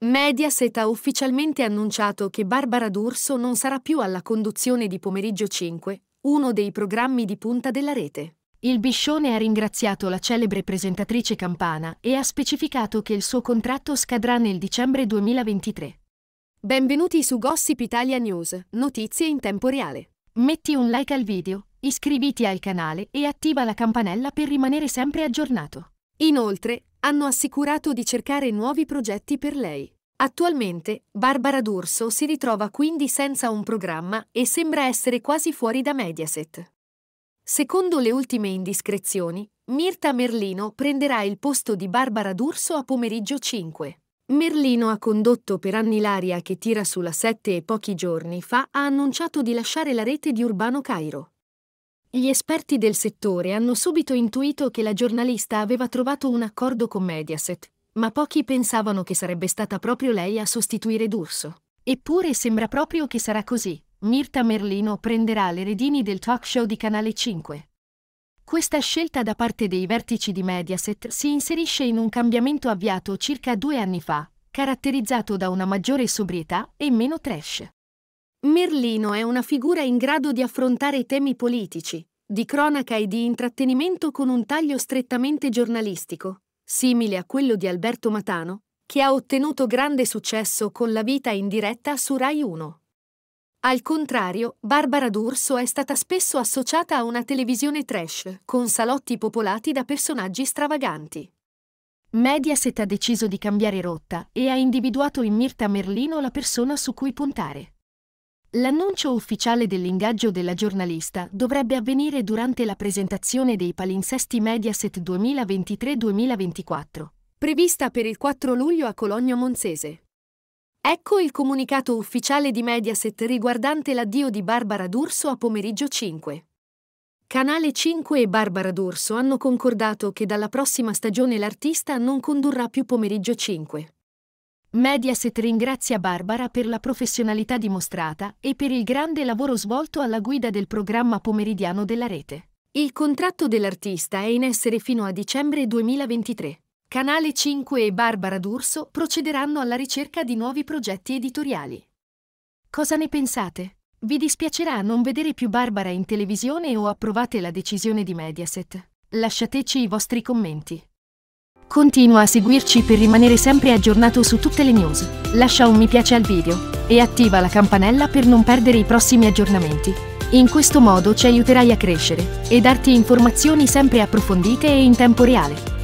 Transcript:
Mediaset ha ufficialmente annunciato che Barbara D'Urso non sarà più alla conduzione di Pomeriggio 5, uno dei programmi di punta della rete. Il Biscione ha ringraziato la celebre presentatrice campana e ha specificato che il suo contratto scadrà nel dicembre 2023. Benvenuti su Gossip Italia News, notizie in tempo reale. Metti un like al video, iscriviti al canale e attiva la campanella per rimanere sempre aggiornato. Inoltre, hanno assicurato di cercare nuovi progetti per lei. Attualmente, Barbara D'Urso si ritrova quindi senza un programma e sembra essere quasi fuori da Mediaset. Secondo le ultime indiscrezioni, Mirta Merlino prenderà il posto di Barbara D'Urso a pomeriggio 5. Merlino ha condotto per anni l'aria che tira sulla 7 e pochi giorni fa ha annunciato di lasciare la rete di Urbano Cairo. Gli esperti del settore hanno subito intuito che la giornalista aveva trovato un accordo con Mediaset, ma pochi pensavano che sarebbe stata proprio lei a sostituire D'Urso. Eppure sembra proprio che sarà così. Mirta Merlino prenderà le redini del talk show di Canale 5. Questa scelta da parte dei vertici di Mediaset si inserisce in un cambiamento avviato circa due anni fa, caratterizzato da una maggiore sobrietà e meno trash. Merlino è una figura in grado di affrontare temi politici, di cronaca e di intrattenimento con un taglio strettamente giornalistico, simile a quello di Alberto Matano, che ha ottenuto grande successo con la vita in diretta su Rai 1. Al contrario, Barbara D'Urso è stata spesso associata a una televisione trash, con salotti popolati da personaggi stravaganti. Mediaset ha deciso di cambiare rotta e ha individuato in Mirta Merlino la persona su cui puntare. L'annuncio ufficiale dell'ingaggio della giornalista dovrebbe avvenire durante la presentazione dei palinsesti Mediaset 2023-2024, prevista per il 4 luglio a Cologno Monzese. Ecco il comunicato ufficiale di Mediaset riguardante l'addio di Barbara D'Urso a pomeriggio 5. Canale 5 e Barbara D'Urso hanno concordato che dalla prossima stagione l'artista non condurrà più pomeriggio 5. Mediaset ringrazia Barbara per la professionalità dimostrata e per il grande lavoro svolto alla guida del programma pomeridiano della rete. Il contratto dell'artista è in essere fino a dicembre 2023. Canale 5 e Barbara D'Urso procederanno alla ricerca di nuovi progetti editoriali. Cosa ne pensate? Vi dispiacerà non vedere più Barbara in televisione o approvate la decisione di Mediaset? Lasciateci i vostri commenti. Continua a seguirci per rimanere sempre aggiornato su tutte le news. Lascia un mi piace al video e attiva la campanella per non perdere i prossimi aggiornamenti. In questo modo ci aiuterai a crescere e darti informazioni sempre approfondite e in tempo reale.